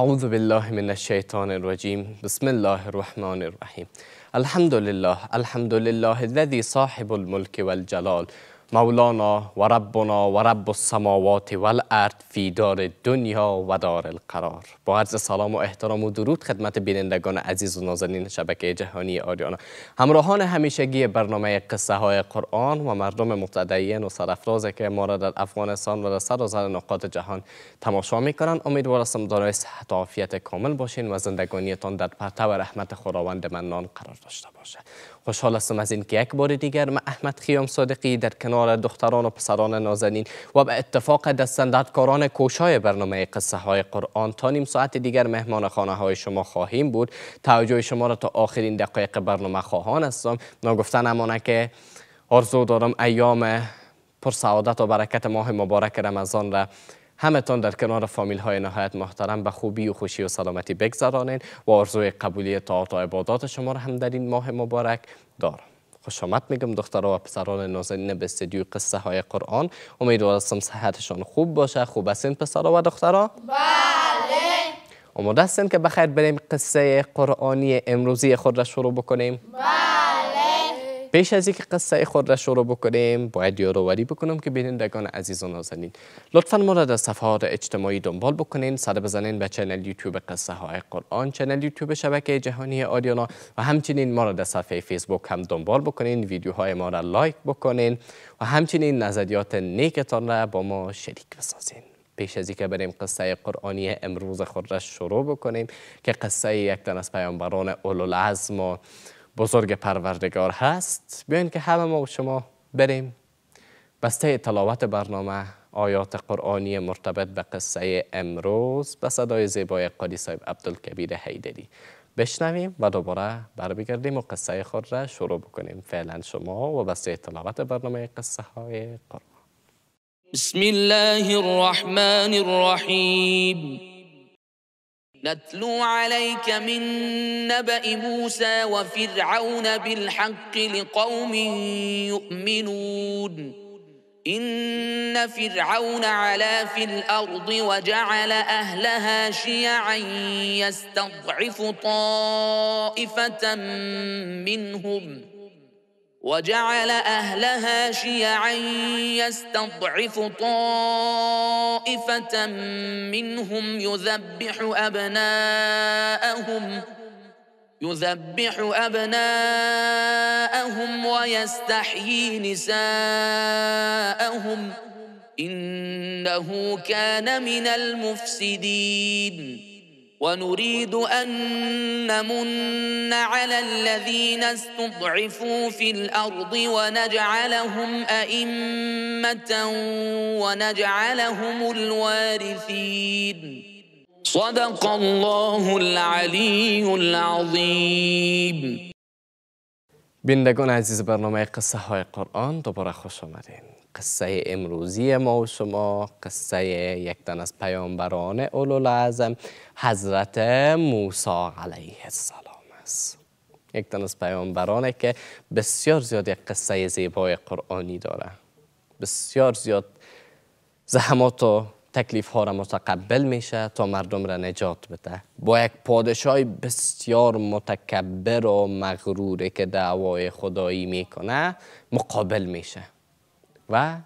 أعوذ بالله من الشيطان الرجيم بسم الله الرحمن الرحيم الحمد لله الحمد لله الذي صاحب الملك والجلال مولانا و ربنا و رب السماوات و الارض فی دار دنیا و دار القرار با عرض سلام و احترام و درود خدمت بینندگان عزیز و نازنین شبکه جهانی آریانا همراهان همیشگی برنامه قصه های قرآن و مردم متدین و سرفرازی که ما را در افغانستان و در سراسر نقاط جهان تماشا میکنند امیدوار هستم دارای صحت و عافیت کامل باشین و زندگانیتان در پرتو رحمت خداوند منان قرار داشته باشه خوشحال هستم از اینکه یک بار دیگر من احمد خیام صادقی در کنار دختران و پسران نازنین و به اتفاق دستندردکاران کوشای برنامه قصه های قرآن تا نیم ساعت دیگر مهمان خانه های شما خواهیم بود توجه شما را تا آخرین دقایق برنامه خواهان هستم نگفتن امانه که آرزو دارم ایام پر سعادت و برکت ماه مبارک رمضان را تان در کنار فامیل های نهایت محترم به خوبی و خوشی و سلامتی بگذرانین و آرزوی قبولی طاعت و عبادات شما را هم در این ماه مبارک دارم خوش میگم دخترها و پسران نازنین به استدیو قصه های قرآن امیدوارستم صحتشان خوب باشه خوب هستین پسران و دخترا؟ بله آماده هستین که بخیر بریم قصه قرآنی امروزی خود را شروع بکنیم بله پیش از اینکه قصه خود را شروع بکنیم باید یادآوری بکنم که بینندگان عزیز و نازنین لطفا ما را در صفحات اجتماعی دنبال بکنین سر بزنین به چنل یوتیوب قصه های قرآن چنل یوتیوب شبکه جهانی آدیانا و همچنین ما را در صفحه فیسبوک هم دنبال بکنین ویدیوهای ما را لایک بکنین و همچنین نظریات نیکتان را با ما شریک بسازین پیش از اینکه بریم قصه قرآنی امروز خود را شروع بکنیم که قصه یک از پیامبران اولوالعزم بزرگ پروردگار هست بیاین که همه ما و شما بریم بسته تلاوت برنامه آیات قرآنی مرتبط به قصه امروز به صدای زیبای قادی صاحب عبدالکبیر حیدری بشنویم و دوباره برمیگردیم و قصه خود را شروع بکنیم فعلا شما و بسته تلاوت برنامه قصه های قرآن بسم الله الرحمن الرحیم نتلو عليك من نبأ موسى وفرعون بالحق لقوم يؤمنون إن فرعون علا في الأرض وجعل أهلها شيعا يستضعف طائفة منهم ۖ وجعل اهلها شيعا يستضعف طائفه منهم يذبح ابناءهم يذبح ابناءهم ويستحيي نساءهم انه كان من المفسدين ونريد أن نمن على الذين استضعفوا في الأرض ونجعلهم أئمة ونجعلهم الوارثين صدق الله العلي العظيم بینندگان عزیز برنامه قصه های قرآن دوباره خوش آمدین قصه امروزی ما و شما قصه یک تن از پیامبران لازم حضرت موسی علیه السلام است یک تن از پیامبرانه که بسیار زیاد یک قصه زیبای قرآنی داره بسیار زیاد زحمات و تکلیف ها را متقبل میشه تا مردم را نجات بده با یک پادشاه بسیار متکبر و مغروری که دعوای خدایی میکنه مقابل میشه و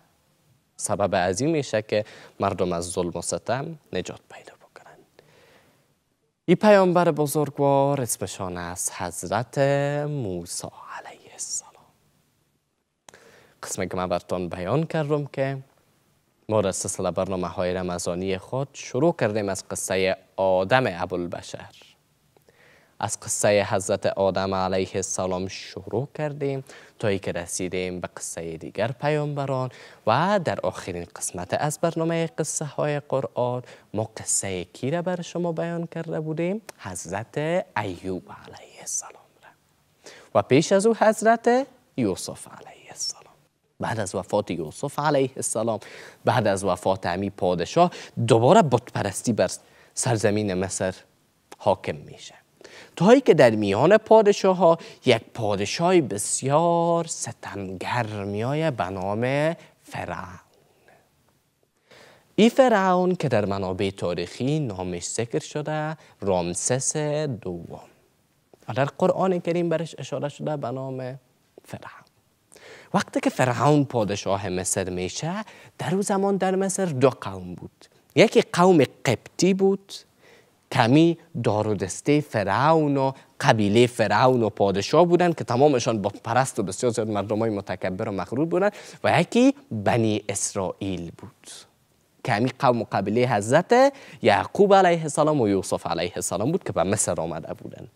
سبب عظیم میشه که مردم از ظلم و ستم نجات پیدا بکنند این پیامبر بزرگوار اسمشان از حضرت موسی علیه السلام قسمی که من براتان بیان کردم که ما در سلسله برنامه های رمضانی خود شروع کردیم از قصه آدم ابوالبشر از قصه حضرت آدم علیه السلام شروع کردیم تایی که رسیدیم به قصه دیگر پیامبران و در آخرین قسمت از برنامه قصه های قرآن ما قصه کی را بر شما بیان کرده بودیم حضرت ایوب علیه السلام را و پیش از او حضرت یوسف علیه السلام بعد از وفات یوسف علیه السلام بعد از وفات امی پادشاه دوباره بتپرستی بر سرزمین مصر حاکم میشه تاهایی که در میان پادشاه ها یک پادشاه بسیار ستمگر میآید به نام فرعون این فرعون که در منابع تاریخی نامش ذکر شده رامسس دوم در قرآن کریم برش اشاره شده به نام فرعون وقتی که فرعون پادشاه مصر میشه در او زمان در مصر دو قوم بود یکی قوم قبطی بود کمی دارودسته فرعون و قبیله فرعون و پادشاه بودن که تمامشان با پرست و بسیار زیاد مردم های متکبر و مغرور بودن و یکی بنی اسرائیل بود که همین قوم و قبیله حضرت یعقوب علیه السلام و یوسف علیه السلام بود که به مصر آمده بودن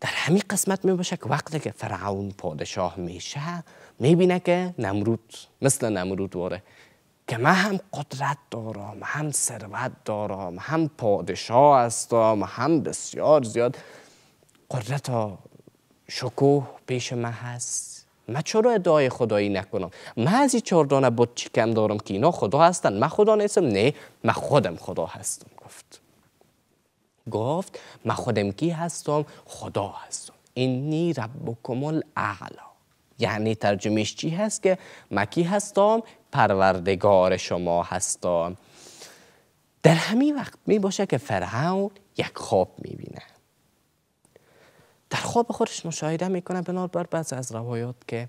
در همین قسمت می که وقتی که فرعون پادشاه میشه میبینه که نمرود مثل نمرود واره که من هم قدرت دارم هم ثروت دارم هم پادشاه هستم هم بسیار زیاد قدرت و شکوه پیش من هست من چرا ادعای خدایی نکنم من از این دانه بود کم دارم که اینا خدا هستن من خدا نیستم نه من خودم خدا هستم گفت گفت من خودم کی هستم خدا هستم اینی ربکم اعلا یعنی ترجمهش چی هست که من کی هستم پروردگار شما هستان در همین وقت می باشه که فرعون یک خواب می بینه در خواب خودش مشاهده میکنه بنابر بعض از روایات که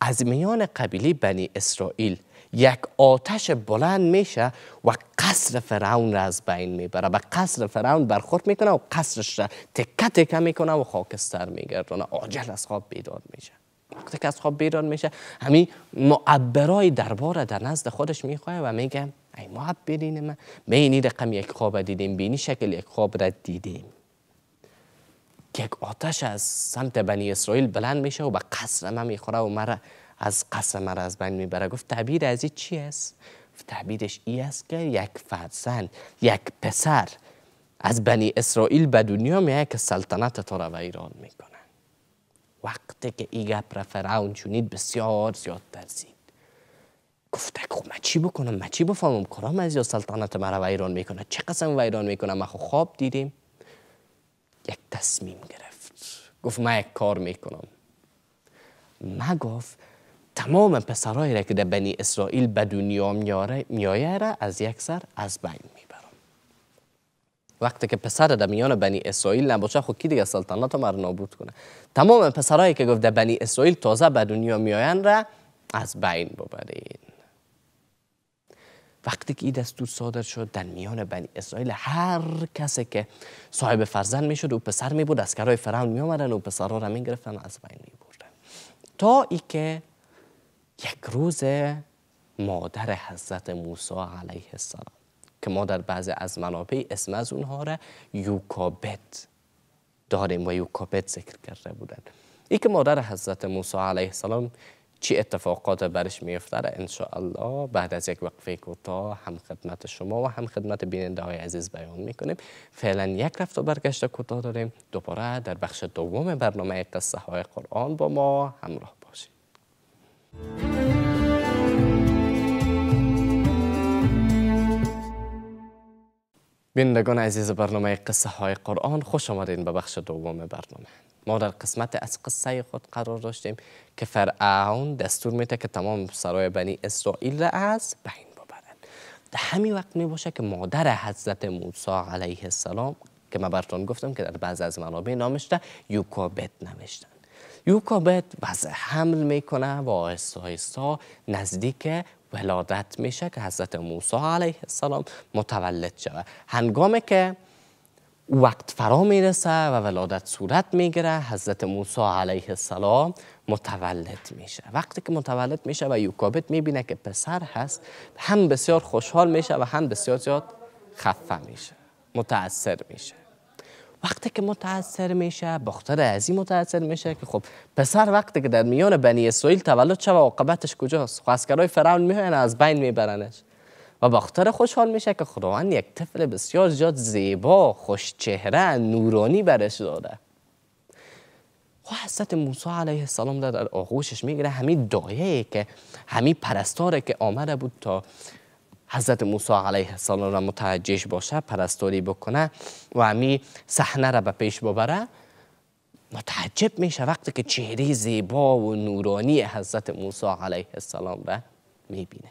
از میان قبیله بنی اسرائیل یک آتش بلند میشه و قصر فرعون را از بین میبره و قصر فرعون برخورد میکنه و قصرش را تکه تکه میکنه و خاکستر میگردونه آجل از خواب بیدار میشه وقتی که از خواب بیرون میشه همین معبرای درباره در نزد خودش میخواه و میگه ای معبرین من بینی رقم یک خواب دیدیم بینی شکل یک خواب را دیدیم که یک آتش از سمت بنی اسرائیل بلند میشه و به قصر من میخوره و مرا از قصر مرا از بین میبره گفت تعبیر از این چی است تعبیرش ای است که یک فرزند یک پسر از بنی اسرائیل به دنیا میاد که سلطنت تو را ایران میکنه وقتی که ای گپ را فرعون بسیار زیاد ترسید گفته که خب من چی بکنم من چی بفهمم کرام از یا سلطنت مرا ویران میکنه چه قسم ویران میکنه ما خب خواب دیدیم یک تصمیم گرفت گفت من یک کار میکنم ما گفت تمام پسرهایی را که در بنی اسرائیل به دنیا میاره میایه را از یک سر از بین وقتی که پسر در میان بنی اسرائیل نباشه خود کی دیگه سلطنت رو نابود کنه تمام پسرهایی که گفته بنی اسرائیل تازه به دنیا میآیند را از بین ببرین. وقتی که این دستور صادر شد در میان بنی اسرائیل هر کسی که صاحب فرزند میشد او پسر می بود اسکرای فرعون می آمدن و پسرها را می گرفتن از بین می بردن تا ای که یک روز مادر حضرت موسی علیه السلام که ما در بعض از منابع اسم از اونها را یوکابت داریم و یوکابت ذکر کرده بودن ای که مادر حضرت موسی علیه السلام چی اتفاقات برش میفته را الله بعد از یک وقفه کوتاه هم خدمت شما و هم خدمت بیننده های عزیز بیان میکنیم فعلا یک رفت و برگشت کوتاه داریم دوباره در بخش دوم برنامه قصه های قرآن با ما همراه باشید بینندگان عزیز برنامه قصه های قرآن خوش آمدین به بخش دوم برنامه ما در قسمت از قصه خود قرار داشتیم که فرعون دستور میده که تمام سرای بنی اسرائیل را از بین ببرند در همین وقت می باشه که مادر حضرت موسی علیه السلام که ما براتون گفتم که در بعض از منابع نامشته یوکابت نوشتن یوکابت وضع حمل میکنه و آهستا نزدیک ولادت میشه که حضرت موسی علیه السلام متولد شود هنگامی که وقت فرا میرسه و ولادت صورت میگیره حضرت موسی علیه السلام متولد میشه وقتی که متولد میشه و یوکابت میبینه که پسر هست هم بسیار خوشحال میشه و هم بسیار زیاد خفه میشه متاثر میشه وقتی که متاثر میشه دختر ازی متاثر میشه که خب پسر وقتی که در میان بنی اسرائیل تولد شوه و عاقبتش کجاست خب فرعون میان از بین میبرنش و دختر خوشحال میشه که خداوند یک طفل بسیار زیاد زیبا خوش چهره نورانی برش داده و خب حضرت موسی علیه السلام در آغوشش میگیره همین دایه که همین پرستاره که آمده بود تا حضرت موسی علیه السلام را باشه پرستاری بکنه و امی صحنه را به پیش ببره متعجب میشه وقتی که چهره زیبا و نورانی حضرت موسی علیه السلام را میبینه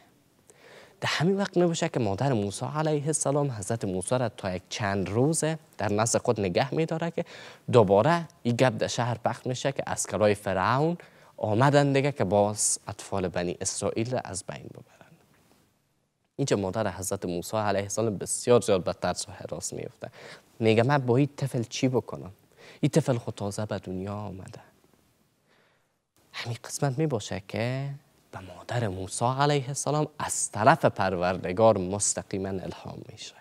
در همین وقت میباشه که مادر موسی علیه السلام حضرت موسی را تا یک چند روز در نزد خود نگه میداره که دوباره این گپ در شهر پخت میشه که اسکرای فرعون آمدن دیگه که باز اطفال بنی اسرائیل را از بین ببره اینجا مادر حضرت موسی علیه السلام بسیار زیاد به ترس و حراس میفته میگه من با این طفل چی بکنم این طفل خود تازه به دنیا آمده همین قسمت می باشه که به مادر موسی علیه السلام از طرف پروردگار مستقیما الهام میشه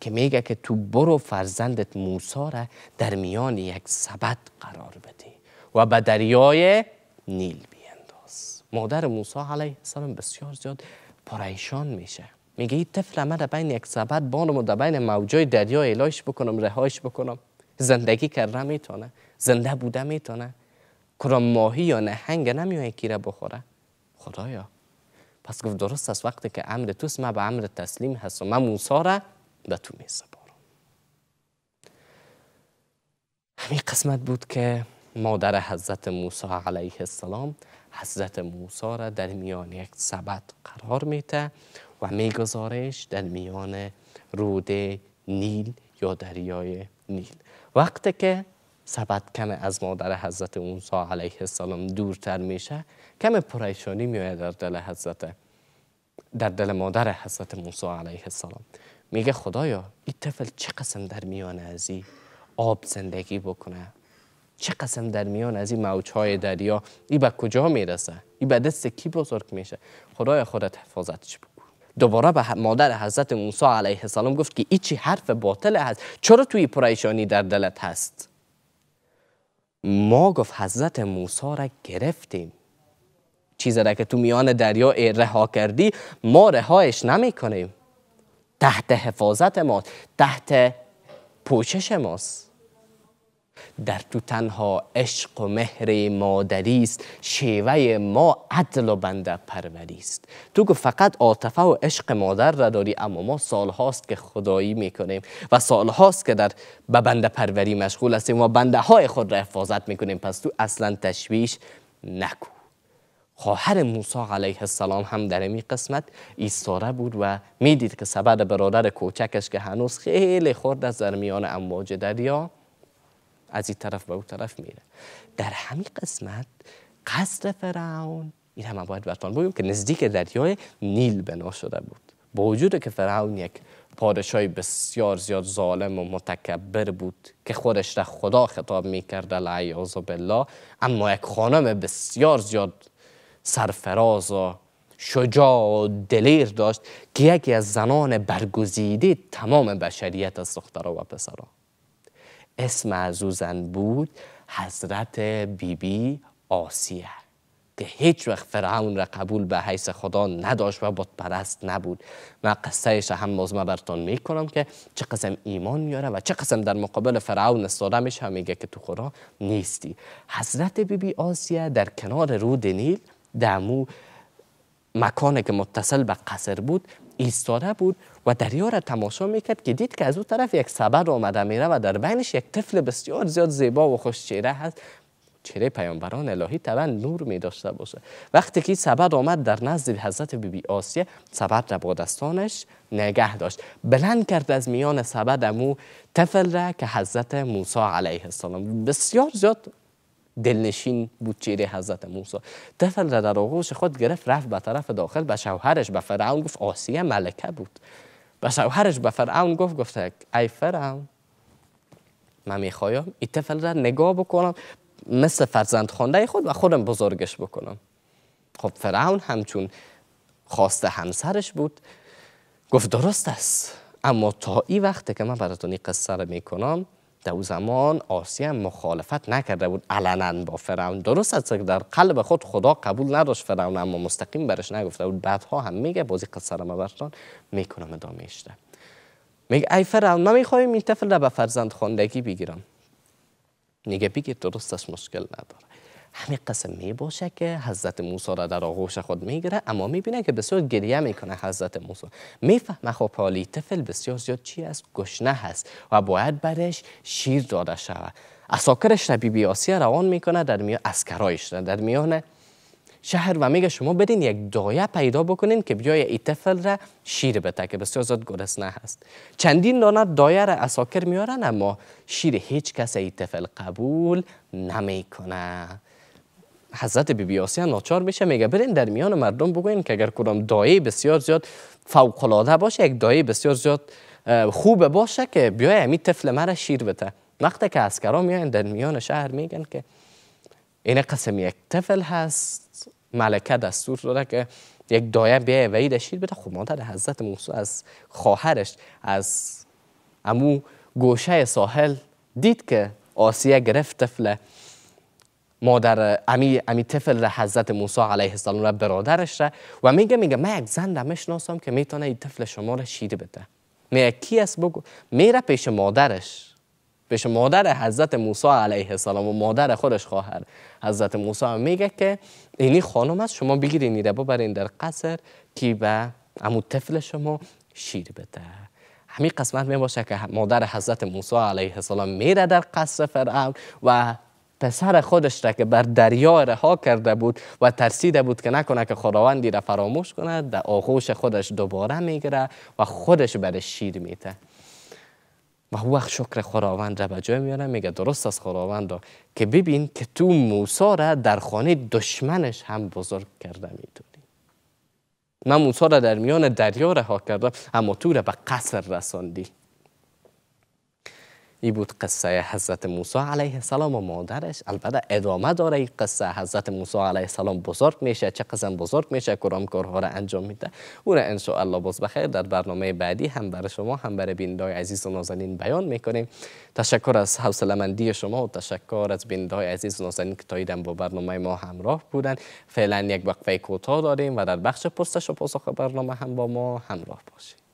که میگه که تو برو فرزندت موسی را در میان یک سبد قرار بدی و به دریای نیل بینداز مادر موسی علیه السلام بسیار زیاد پرایشان میشه میگه این طفل من بین یک سبد بانم و بین موجای دریا ایلاش بکنم رهایش بکنم زندگی کرده میتونه زنده بوده میتونه کرا ماهی یا نهنگ نمیوه کی را بخوره خدایا پس گفت درست است وقتی که امر توست من به امر تسلیم هستم، من موسا را به تو میسپارم همین قسمت بود که مادر حضرت موسی علیه السلام حضرت موسی را در میان یک سبد قرار میته و میگذارش در میان رود نیل یا دریای نیل وقتی که کمی از مادر حضرت موسی علیه السلام دورتر میشه کم پریشانی میاد در دل حضرت در دل مادر حضرت موسی علیه السلام میگه خدایا این طفل چه قسم در میان ازی آب زندگی بکنه چه قسم در میان از این موج های دریا ای به کجا میرسه ای به دست کی بزرگ میشه خدای خودت حفاظتش بگو دوباره به مادر حضرت موسی علیه السلام گفت که این چی حرف باطل هست چرا توی پریشانی در دلت هست ما گفت حضرت موسی را گرفتیم چیزی را که تو میان دریا رها کردی ما رهایش نمی کنیم تحت حفاظت ما تحت پوشش ماست در تو تنها عشق و مهر مادری است شیوه ما عدل و بنده پروری است تو که فقط عاطفه و عشق مادر را داری اما ما سالهاست که خدایی میکنیم و سالهاست که در به بنده پروری مشغول هستیم و بنده های خود را حفاظت میکنیم پس تو اصلا تشویش نکو خواهر موسی علیه السلام هم در این قسمت ایستاره بود و میدید که سبد برادر کوچکش که هنوز خیلی خورد از در میان امواج دریا از این طرف به اون طرف میره در همین قسمت قصر فرعون این هم باید براتون بگیم که نزدیک دریای نیل بنا شده بود با وجود که فرعون یک پادشاه بسیار زیاد ظالم و متکبر بود که خودش را خدا خطاب میکرد العیاذ بالله اما یک خانم بسیار زیاد سرفراز و شجاع و دلیر داشت که یکی از زنان برگزیده تمام بشریت از دختر و پسرها اسم زن بود حضرت بیبی بی آسیه که هیچ وقت فرعون را قبول به حیث خدا نداشت و پرست نبود من قصهش هم مزمه برتان میکنم که چه قسم ایمان میاره و چه قسم در مقابل فرعون استاده میشه میگه که تو خدا نیستی حضرت بیبی بی آسیه در کنار رود نیل مو مکانی که متصل به قصر بود ایستاده بود و دریا را تماشا میکرد که دید که از او طرف یک سبد آمده میره و در بینش یک طفل بسیار زیاد زیبا و خوش چهره هست چهره پیامبران الهی طبعا نور می داشته باشه وقتی که سبد آمد در نزد حضرت بیبی بی آسیه سبد را با دستانش نگه داشت بلند کرد از میان سبد امو طفل را که حضرت موسی علیه السلام بسیار زیاد دلنشین بود چهره حضرت موسی طفل را در آغوش خود گرفت رفت به طرف داخل به شوهرش به فرعون گفت آسیه ملکه بود هرش به فرعون گفت گفت ای فرعون من میخوایم این طفل را نگاه بکنم مثل فرزند خونده خود و خودم بزرگش بکنم خب فرعون همچون خواسته همسرش بود گفت درست است اما تا این وقت که من براتون این قصه را میکنم در او زمان آسیه مخالفت نکرده بود علنا با فرعون درست است که در قلب خود خدا قبول نداشت فرعون اما مستقیم برش نگفته بود بعدها هم میگه بازی قصه را برتان میکنم ادامه اشته میگه ای فرعون من میخواییم این طفل را به فرزند خواندگی بگیرم میگه بگیر درست است مشکل نداره همین قسم میباشه که حضرت موسی را در آغوش خود میگیره اما میبینه که بسیار گریه میکنه حضرت موسی میفهمه خب حالی طفل بسیار زیاد چی است گشنه هست و باید برش شیر داده شود اساکرش را بیبی آسیا روان میکنه در میان اسکرایش را در میان شهر و میگه شما بدین یک دایه پیدا بکنین که بیای ای طفل را شیر بده که بسیار گرس نه هست چندین دانه دایه را اساکر میارن اما شیر هیچ کس قبول نمیکنه حضرت بی آسیا ناچار میشه میگه برین در میان مردم بگوین که اگر کدام دایی بسیار زیاد فوقلاده باشه یک دایی بسیار زیاد خوبه باشه که بیای امی طفل مره شیر بده وقتی که اسکرا میان در میان شهر میگن که این قسم یک طفل هست ملکه دستور داره که یک دایه بیای شیر بده خب مادر حضرت موسی از خواهرش از امو گوشه ساحل دید که آسیا گرفت مادر امی امی طفل را حضرت موسی علیه السلام را برادرش را و میگه میگه من یک زن را که میتونه این طفل شما را شیر بده میگه کی است بگو میره پیش مادرش پیش مادر حضرت موسی علیه السلام و مادر خودش خواهر حضرت موسی میگه که اینی خانم است شما بگیرید این را ببرین در قصر کی به امو طفل شما شیر بده همین قسمت می باشه که مادر حضرت موسی علیه السلام میره در قصر فرعون و پسر خودش را که بر دریا رها کرده بود و ترسیده بود که نکنه که خداوندی را فراموش کند در آغوش خودش دوباره میگیره و خودش برش شیر میته و وقت شکر خداوند را به جای میاره میگه درست از خداوند را که ببین که تو موسا را در خانه دشمنش هم بزرگ کرده میدونی من موسا را در میان دریا رها کردم اما تو را به قصر رساندی ای بود قصه حضرت موسی علیه السلام و مادرش البته ادامه داره این قصه حضرت موسی علیه السلام بزرگ میشه چه قسم بزرگ میشه کرام کارها را انجام میده او را انشاءالله باز بخیر در برنامه بعدی هم برای شما هم برای بیندای عزیز و نازنین بیان میکنیم تشکر از مندی شما و تشکر از بیندای عزیز و نازنین که تاییدن با برنامه ما همراه بودن فعلا یک وقفه کوتاه داریم و در بخش پرسش و پاسخ برنامه هم با ما همراه باشید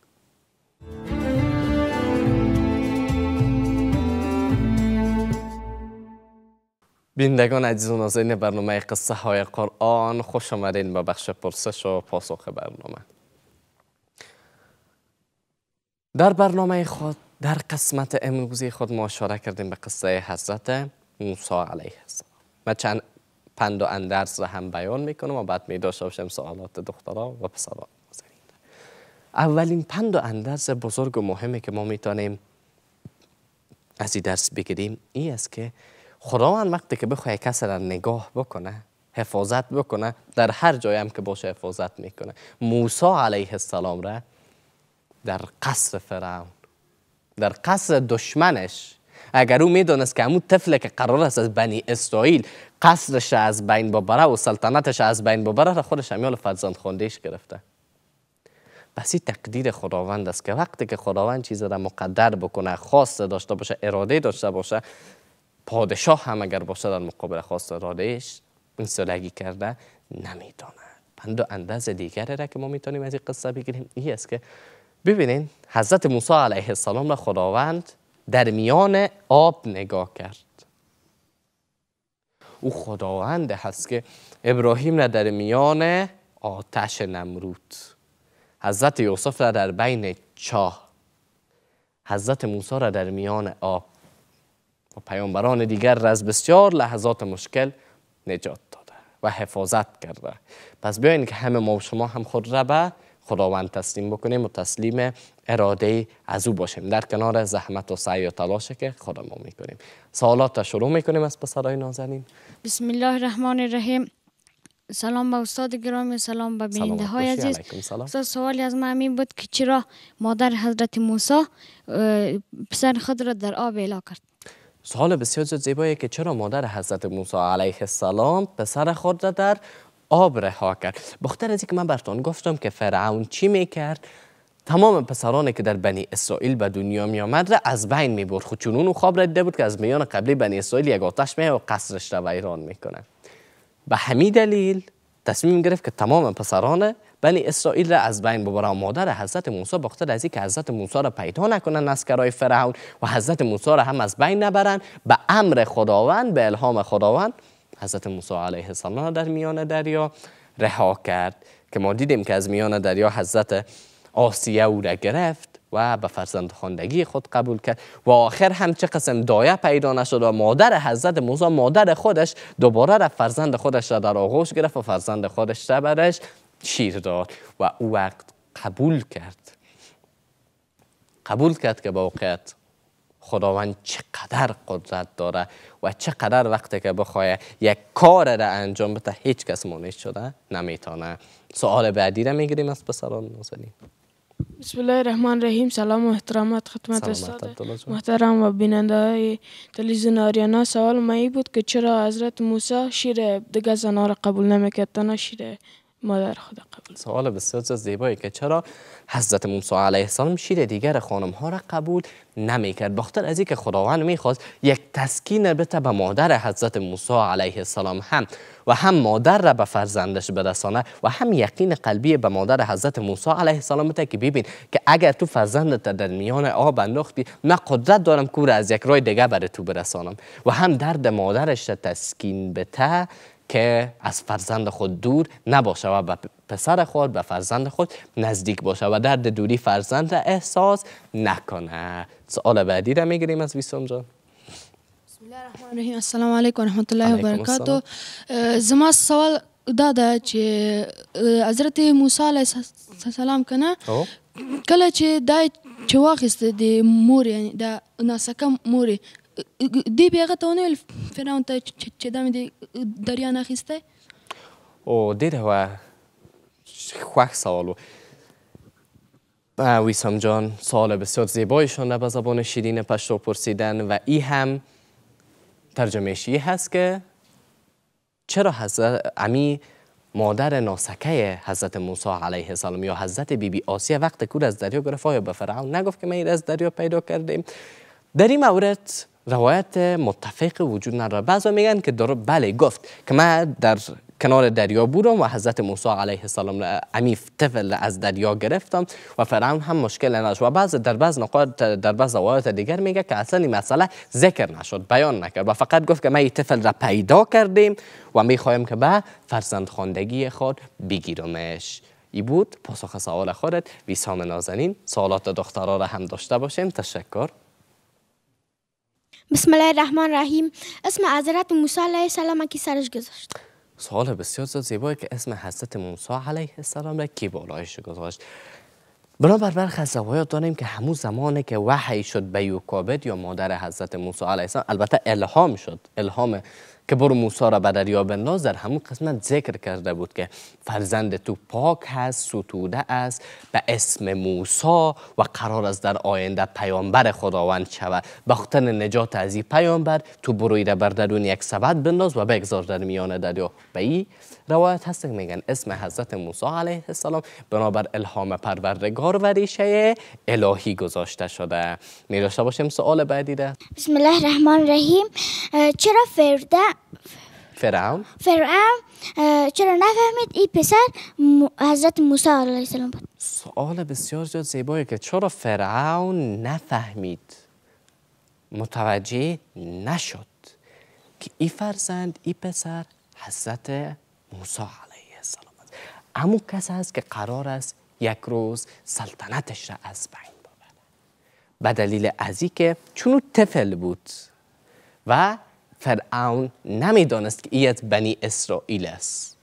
بیندگان عزیز و ناظرین برنامه قصه های قرآن خوش آمدین به بخش پرسش و پاسخ برنامه در برنامه خود در قسمت امروزی خود ما اشاره کردیم به قصه حضرت موسی علیه السلام و چند پند و اندرس را هم بیان میکنم و بعد می داشته باشیم سوالات دخترها و پسرها اولین پند و اندرس بزرگ و مهمی که ما میتونیم از این درس بگیریم این است که خداوند وقتی که بخوای کسی را نگاه بکنه حفاظت بکنه در هر جایی هم که باشه حفاظت میکنه موسی علیه السلام را در قصر فرعون در قصر دشمنش اگر او میدونست که همون طفل که قرار است از بنی اسرائیل قصرش از بین ببره و سلطنتش از بین ببره را خودش همیال فرزند خوندهش گرفته پس این تقدیر خداوند است که وقتی که خداوند چیز را مقدر بکنه خواست داشته باشه اراده داشته باشه پادشاه هم اگر باشه در مقابل خواست رادش این سلگی کرده نمیتونه پندو انداز دیگر را که ما میتونیم از این قصه بگیریم این است که ببینین حضرت موسی علیه السلام را خداوند در میان آب نگاه کرد او خداوند هست که ابراهیم را در میان آتش نمرود حضرت یوسف را در بین چاه حضرت موسی را در میان آب و پیامبران دیگر از بسیار لحظات مشکل نجات داده و حفاظت کرده پس بیاین که همه ما و شما هم خود را به خداوند تسلیم بکنیم و تسلیم اراده از او باشیم در کنار زحمت و سعی و تلاش که خود ما میکنیم سوالات را شروع میکنیم از پسرای نازنین بسم الله الرحمن الرحیم سلام به استاد گرامی سلام به بینده های عزیز استاد سوالی از من این بود که چرا مادر حضرت موسی پسر خود را در آب اعلا کرد سوال بسیار زیبایی که چرا مادر حضرت موسی علیه السلام پسر خود را در آب رها کرد بخاطر از اینکه من برتون گفتم که فرعون چی میکرد تمام پسرانی که در بنی اسرائیل به دنیا می آمد را از بین می برد خود چون اون خواب دیده بود که از میان قبلی بنی اسرائیل یک آتش می و قصرش را ویران میکنه به همین دلیل تصمیم گرفت که تمام پسران بنی اسرائیل را از بین ببره و مادر حضرت موسی بخاطر از اینکه حضرت موسی را پیدا نکنن اسکرای فرعون و حضرت موسی را هم از بین نبرن به امر خداوند به الهام خداوند حضرت موسی علیه السلام را در میان دریا رها کرد که ما دیدیم که از میان دریا حضرت آسیه او را گرفت و به فرزند خاندگی خود قبول کرد و آخر هم چه قسم دایه پیدا نشد و مادر حضرت موسی مادر خودش دوباره را فرزند خودش را در آغوش گرفت و فرزند خودش را برش شیر داد و او وقت قبول کرد قبول کرد که واقعیت خداوند چقدر قدرت داره و چقدر وقتی که بخواه یک کار را انجام بده هیچ کس مانش شده نمیتونه سوال بعدی را میگیریم از پسران نازنین بسم الله الرحمن الرحیم سلام و احترامات خدمت استاد محترم و بیننده های تلویزیون آریانا سوال ما بود که چرا حضرت موسی شیر دیگه زنها را قبول نمیکرد تنها شیر مادر خدا قبول سوال بسیار زیبایی که چرا حضرت موسی علیه السلام شیر دیگر خانم ها را قبول نمی کرد بخاطر از اینکه خداوند میخواست یک تسکین بده به مادر حضرت موسی علیه السلام هم و هم مادر را به فرزندش برسانه و هم یقین قلبی به مادر حضرت موسی علیه السلام بده که ببین که اگر تو فرزندت در میان آب انداختی من قدرت دارم که از یک رای دیگه بر تو برسانم و هم درد مادرش را تسکین بده که از فرزند خود دور نباشه و به پسر خود به فرزند خود نزدیک باشه و درد دوری فرزند احساس نکنه سوال بعدی را میگیریم از ویسوم جان بسم الله الرحمن الرحیم السلام علیکم و رحمت الله و برکاته زما سوال داده ده چې حضرت موسی علیه السلام کنه خب. کله چې دای چه واخیسته د مور یعنی د ناسکه مور دی بیا هغه ته ونه فرعون ته چې د او سوال ویسام جان سوال بسیار زیبایشان را به زبان شیرین پشتو پرسیدن و ای هم ترجمه شی هست که چرا حضرت امی مادر ناسکه حضرت موسی علیه السلام یا حضرت بیبی بی آسیه وقت کور از دریا گرفت آیا به فرعون نگفت که ما این از دریا پیدا کردیم در این مورد روایت متفق وجود نداره بعضا میگن که در بله گفت که من در کنار دریا بودم و حضرت موسی علیه السلام عمیف طفل از دریا گرفتم و فرعون هم مشکل نداشت و بعض در بعض نقاط در بعض روایات دیگر میگه که اصلا این مسئله ذکر نشد بیان نکرد و فقط گفت که ما این طفل را پیدا کردیم و میخوایم که به فرزند خواندگی خود بگیرمش ای بود پاسخ سوال خودت ویسام نازنین سوالات دخترها را هم داشته باشیم تشکر بسم الله الرحمن الرحیم اسم حضرت موسی علیه السلام کی سرش گذاشت سوال بسیار زیبایی که اسم حضرت موسی علیه السلام را کی بالایش گذاشت بنابر برخی از روایات داریم که همون زمانی که وحی شد به یوکابت یا مادر حضرت موسی علیه السلام البته الهام شد الهام که برو موسی را به دریا بنداز در همون قسمت ذکر کرده بود که فرزند تو پاک هست ستوده است به اسم موسی و قرار است در آینده پیامبر خداوند شود به نجات از این پیامبر تو بروی را بر درون یک سبد بنداز و بگذار در میان دریا به این روایت هست که میگن اسم حضرت موسی علیه السلام بنابر الهام پروردگار و ریشه الهی گذاشته شده می باشیم سوال بعدی ده بسم الله الرحمن الرحیم چرا فرده فرعون فرعون چرا نفهمید این پسر حضرت موسی علیه السلام بود سوال بسیار زیاد زیبایی که چرا فرعون نفهمید متوجه نشد که این فرزند این پسر حضرت موسی علیه السلام است اما کس است که قرار است یک روز سلطنتش را از بین ببرد. به دلیل از که چون طفل بود و فرعون نمیدانست که ایت بنی اسرائیل است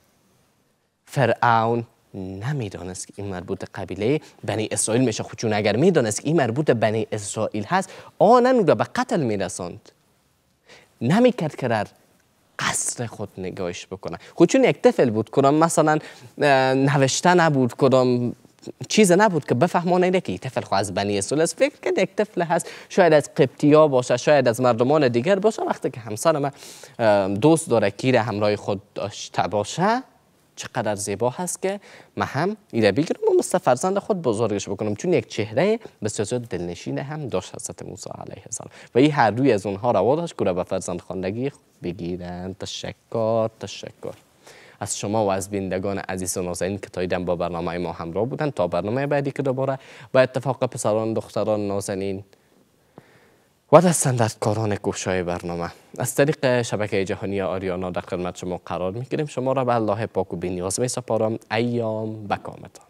فرعون نمیدانست که این مربوط قبیله بنی اسرائیل میشه خود چون اگر میدانست که این مربوط بنی اسرائیل هست آنن را به قتل میرساند نمیکرد که در قصر خود نگاهش بکنه خود چون یک طفل بود کدام مثلا نوشته نبود کدام چیز نبود که بفهمانه اینه که این طفل خو از بنی سلس فکر کرد یک طفل هست شاید از ها باشه شاید از مردمان دیگر باشه وقتی که همسر دوست داره کیره همراه خود داشته باشه چقدر زیبا هست که ما هم ایره بگیرم و مثل فرزند خود بزرگش بکنم چون یک چهره بسیار دلنشین هم داشت حضرت موسی علیه السلام و این هر روی از اونها روا داشت که به فرزند خواندگی بگیرن تشکر تشکر از شما و از بینندگان عزیز و نازنین که تا با برنامه ما همراه بودن تا برنامه بعدی که دوباره با اتفاق پسران دختران نازنین و دستندردکاران گوشای برنامه از طریق شبکه جهانی آریانا در خدمت شما قرار میگیریم شما را به الله پاک و بینیاز سپارم ایام بکامتان